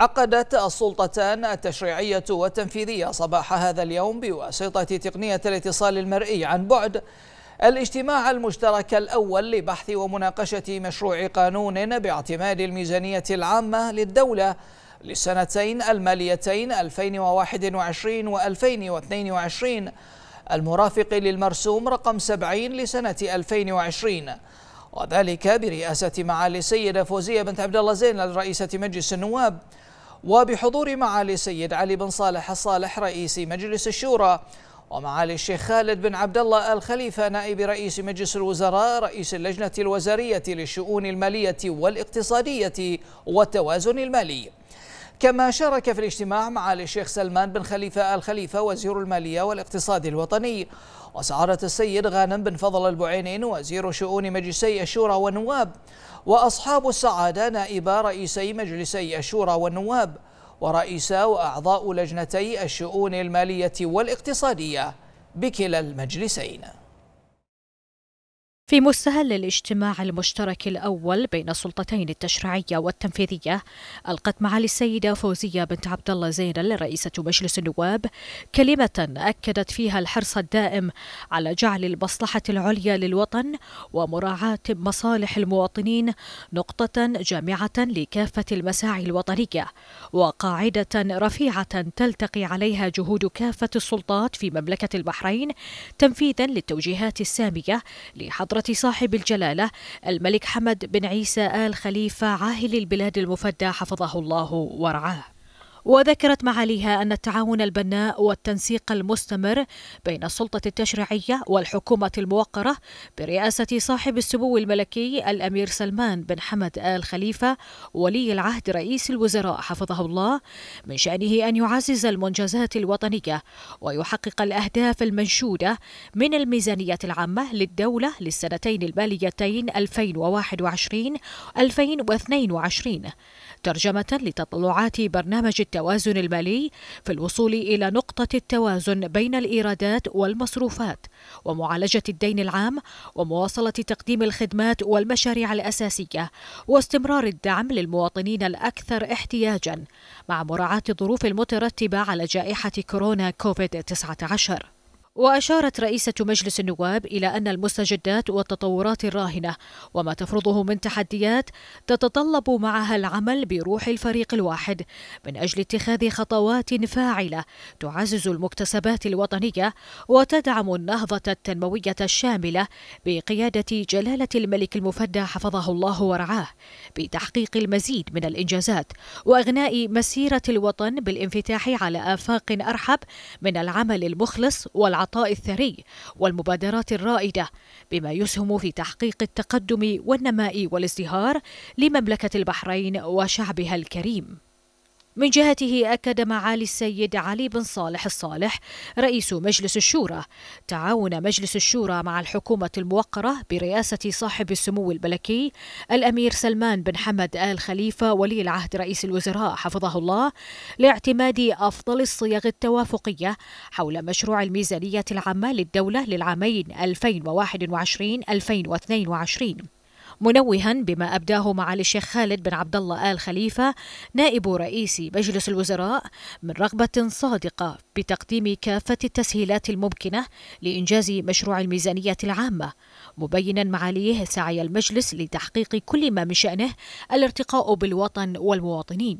عقدت السلطتان التشريعية والتنفيذية صباح هذا اليوم بواسطة تقنية الاتصال المرئي عن بعد الاجتماع المشترك الأول لبحث ومناقشة مشروع قانون باعتماد الميزانية العامة للدولة للسنتين الماليتين 2021 و 2022 المرافق للمرسوم رقم 70 لسنة 2020 وذلك برئاسة معالي السيدة فوزية بنت عبد الله زين رئيسة مجلس النواب وبحضور معالي السيد علي بن صالح الصالح رئيس مجلس الشورى ومعالي الشيخ خالد بن عبد الله الخليفة نائب رئيس مجلس الوزراء رئيس اللجنة الوزارية للشؤون المالية والاقتصادية والتوازن المالي كما شارك في الاجتماع معالي الشيخ سلمان بن خليفة آل خليفة وزير المالية والاقتصاد الوطني وسعادة السيد غانم بن فضل البعينين وزير شؤون مجلسي الشورى والنواب وأصحاب السعادة نائبا رئيسي مجلسي الشورى والنواب ورئيسا وأعضاء لجنتي الشؤون المالية والاقتصادية بكلا المجلسين في مستهل الاجتماع المشترك الأول بين السلطتين التشريعية والتنفيذية ألقت معالي السيدة فوزية بنت عبد الله زينل رئيسة مجلس النواب كلمة أكدت فيها الحرص الدائم على جعل المصلحة العليا للوطن ومراعاة مصالح المواطنين نقطة جامعة لكافة المساعي الوطنية وقاعدة رفيعة تلتقي عليها جهود كافة السلطات في مملكة البحرين تنفيذا للتوجيهات السامية لحضر حضرة صاحب الجلالة الملك حمد بن عيسى آل خليفة عاهل البلاد المفدى حفظه الله ورعاه وذكرت معاليها أن التعاون البناء والتنسيق المستمر بين السلطة التشريعية والحكومة الموقرة برئاسة صاحب السمو الملكي الأمير سلمان بن حمد آل خليفة ولي العهد رئيس الوزراء حفظه الله من شأنه أن يعزز المنجزات الوطنية ويحقق الأهداف المنشودة من الميزانية العامة للدولة للسنتين الماليتين 2021 2022 ترجمة لتطلعات برنامج التوازن المالي في الوصول إلى نقطة التوازن بين الإيرادات والمصروفات ومعالجة الدين العام ومواصلة تقديم الخدمات والمشاريع الأساسية واستمرار الدعم للمواطنين الأكثر احتياجا مع مراعاة الظروف المترتبة على جائحة كورونا كوفيد 19 وأشارت رئيسة مجلس النواب إلى أن المستجدات والتطورات الراهنة وما تفرضه من تحديات تتطلب معها العمل بروح الفريق الواحد من أجل اتخاذ خطوات فاعلة تعزز المكتسبات الوطنية وتدعم النهضة التنموية الشاملة بقيادة جلالة الملك المفدى حفظه الله ورعاه بتحقيق المزيد من الإنجازات وإغناء مسيرة الوطن بالانفتاح على آفاق أرحب من العمل المخلص والعطاء العطاء الثري والمبادرات الرائدة بما يسهم في تحقيق التقدم والنماء والازدهار لمملكة البحرين وشعبها الكريم من جهته أكد معالي السيد علي بن صالح الصالح رئيس مجلس الشورى تعاون مجلس الشورى مع الحكومة الموقرة برئاسة صاحب السمو الملكي الأمير سلمان بن حمد آل خليفة ولي العهد رئيس الوزراء حفظه الله لاعتماد أفضل الصيغ التوافقية حول مشروع الميزانية العامة للدولة للعامين 2021-2022 منوها بما أبداه معالي الشيخ خالد بن عبد الله آل خليفة نائب رئيس مجلس الوزراء من رغبة صادقة بتقديم كافة التسهيلات الممكنة لإنجاز مشروع الميزانية العامة مبينا معاليه سعي المجلس لتحقيق كل ما من شأنه الارتقاء بالوطن والمواطنين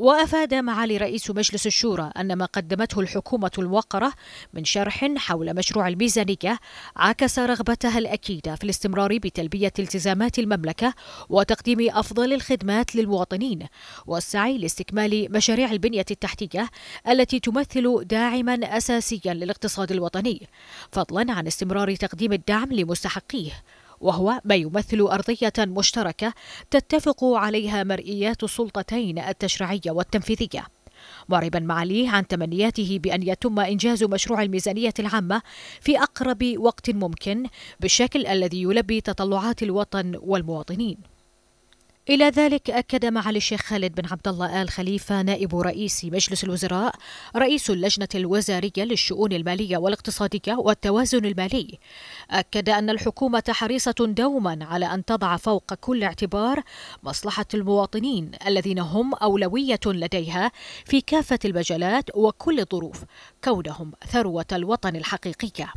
وأفاد معالي رئيس مجلس الشورى أن ما قدمته الحكومة الوقرة من شرح حول مشروع الميزانية عكس رغبتها الأكيدة في الاستمرار بتلبية التزامات المملكة وتقديم أفضل الخدمات للمواطنين والسعي لاستكمال مشاريع البنية التحتية التي تمثل داعما أساسيا للاقتصاد الوطني فضلا عن استمرار تقديم الدعم لمستحقيه وهو ما يمثل أرضية مشتركة تتفق عليها مرئيات السلطتين التشريعية والتنفيذية معربا معاليه عن تمنياته بأن يتم إنجاز مشروع الميزانية العامة في أقرب وقت ممكن بالشكل الذي يلبي تطلعات الوطن والمواطنين إلى ذلك أكد معالي الشيخ خالد بن عبد الله آل خليفة نائب رئيس مجلس الوزراء رئيس اللجنة الوزارية للشؤون المالية والاقتصادية والتوازن المالي أكد أن الحكومة حريصة دوما على أن تضع فوق كل اعتبار مصلحة المواطنين الذين هم أولوية لديها في كافة المجالات وكل الظروف كونهم ثروة الوطن الحقيقية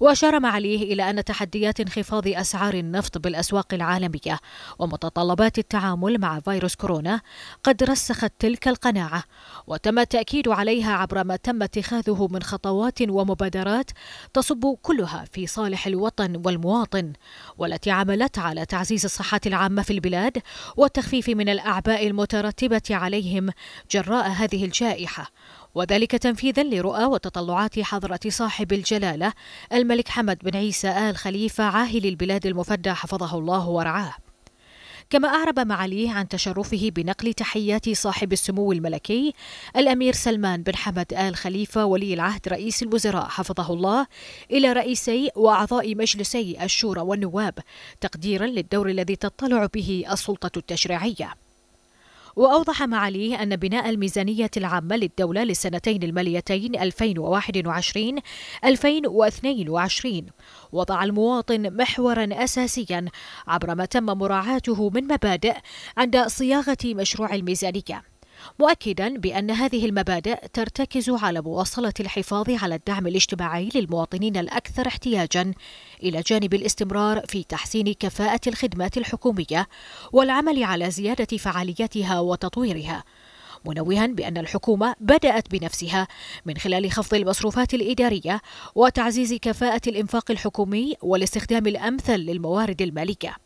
وأشار معاليه إلى أن تحديات انخفاض أسعار النفط بالأسواق العالمية ومتطلبات التعامل مع فيروس كورونا قد رسخت تلك القناعة وتم التأكيد عليها عبر ما تم اتخاذه من خطوات ومبادرات تصب كلها في صالح الوطن والمواطن والتي عملت على تعزيز الصحة العامة في البلاد والتخفيف من الأعباء المترتبة عليهم جراء هذه الجائحة وذلك تنفيذا لرؤى وتطلعات حضرة صاحب الجلالة الملك حمد بن عيسى آل خليفة عاهل البلاد المفدى حفظه الله ورعاه كما أعرب معاليه عن تشرفه بنقل تحيات صاحب السمو الملكي الأمير سلمان بن حمد آل خليفة ولي العهد رئيس الوزراء حفظه الله إلى رئيسي وأعضاء مجلسي الشورى والنواب تقديرا للدور الذي تطلع به السلطة التشريعية وأوضح معاليه أن بناء الميزانية العامة للدولة للسنتين الماليتين 2021-2022 وضع المواطن محورا أساسيا عبر ما تم مراعاته من مبادئ عند صياغة مشروع الميزانية مؤكدا بأن هذه المبادئ ترتكز على مواصلة الحفاظ على الدعم الاجتماعي للمواطنين الأكثر احتياجا إلى جانب الاستمرار في تحسين كفاءة الخدمات الحكومية والعمل على زيادة فعاليتها وتطويرها منوها بأن الحكومة بدأت بنفسها من خلال خفض المصروفات الإدارية وتعزيز كفاءة الإنفاق الحكومي والاستخدام الأمثل للموارد المالية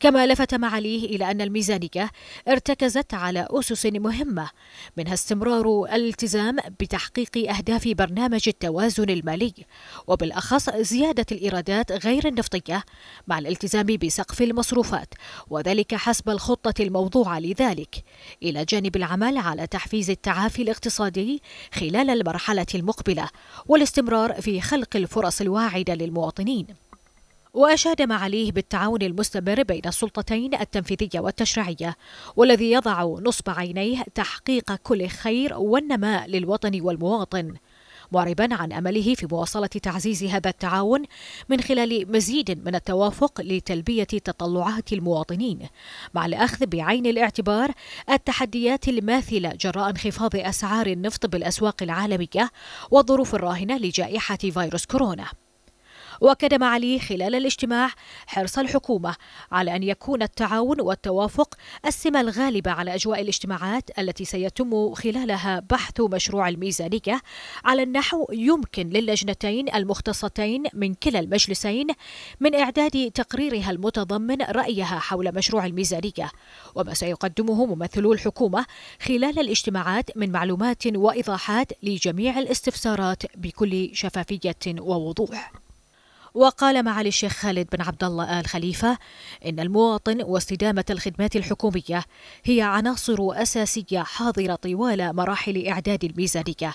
كما لفت معاليه إلى أن الميزانية ارتكزت على أسس مهمة منها استمرار الالتزام بتحقيق أهداف برنامج التوازن المالي وبالأخص زيادة الإيرادات غير النفطية مع الالتزام بسقف المصروفات وذلك حسب الخطة الموضوعة لذلك إلى جانب العمل على تحفيز التعافي الاقتصادي خلال المرحلة المقبلة والاستمرار في خلق الفرص الواعدة للمواطنين وأشاد معاليه بالتعاون المستمر بين السلطتين التنفيذية والتشريعية والذي يضع نصب عينيه تحقيق كل خير والنماء للوطن والمواطن معربا عن امله في مواصله تعزيز هذا التعاون من خلال مزيد من التوافق لتلبيه تطلعات المواطنين مع الاخذ بعين الاعتبار التحديات الماثله جراء انخفاض اسعار النفط بالاسواق العالميه والظروف الراهنه لجائحه فيروس كورونا واكد علي خلال الاجتماع حرص الحكومه على ان يكون التعاون والتوافق السمه الغالبه على اجواء الاجتماعات التي سيتم خلالها بحث مشروع الميزانيه على النحو يمكن للجنتين المختصتين من كلا المجلسين من اعداد تقريرها المتضمن رايها حول مشروع الميزانيه وما سيقدمه ممثلو الحكومه خلال الاجتماعات من معلومات وايضاحات لجميع الاستفسارات بكل شفافيه ووضوح وقال معالي الشيخ خالد بن عبد الله آل خليفة إن المواطن واستدامة الخدمات الحكومية هي عناصر أساسية حاضرة طوال مراحل إعداد الميزانية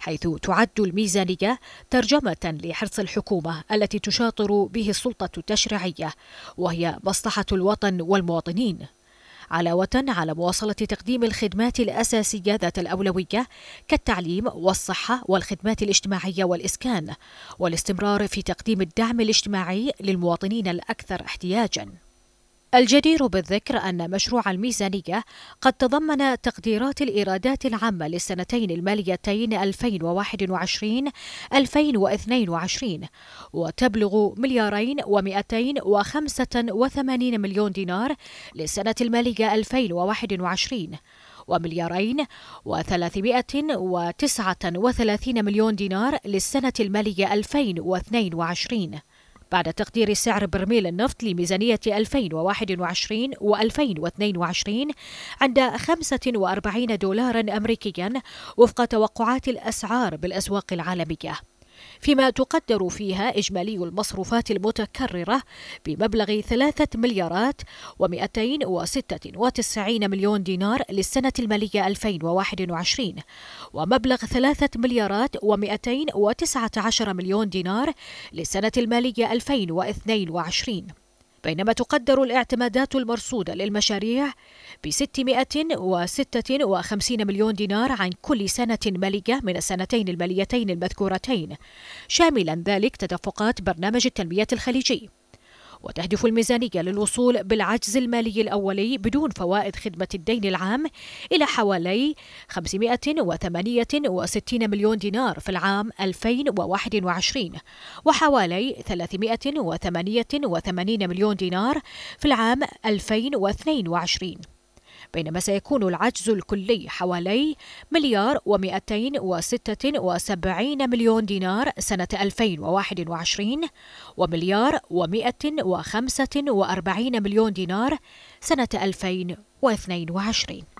حيث تعد الميزانية ترجمة لحرص الحكومة التي تشاطر به السلطة التشريعية وهي مصلحة الوطن والمواطنين علاوة على مواصلة تقديم الخدمات الأساسية ذات الأولوية كالتعليم والصحة والخدمات الاجتماعية والإسكان والاستمرار في تقديم الدعم الاجتماعي للمواطنين الأكثر احتياجاً الجدير بالذكر أن مشروع الميزانية قد تضمن تقديرات الإيرادات العامة للسنتين الماليتين 2021-2022 وتبلغ مليارين و285 مليون دينار للسنة المالية 2021 ومليارين و339 مليون دينار للسنة المالية 2022 بعد تقدير سعر برميل النفط لميزانية 2021 و2022 عند 45 دولارا أمريكيا وفق توقعات الأسعار بالأسواق العالمية فيما تقدر فيها إجمالي المصروفات المتكررة بمبلغ ثلاثة مليارات ومئتين وستة وتسعين مليون دينار للسنة المالية 2021 ومبلغ ثلاثة مليارات ومئتين وتسعة عشر مليون دينار للسنة المالية 2022 بينما تقدر الاعتمادات المرصودة للمشاريع ب 656 مليون دينار عن كل سنة مالية من السنتين الماليتين المذكورتين شاملا ذلك تدفقات برنامج التنمية الخليجي وتهدف الميزانية للوصول بالعجز المالي الأولي بدون فوائد خدمة الدين العام إلى حوالي 568 مليون دينار في العام 2021 وحوالي 388 مليون دينار في العام 2022 بينما سيكون العجز الكلي حوالي مليار و276 مليون دينار سنة 2021 ومليار و145 مليون دينار سنة 2022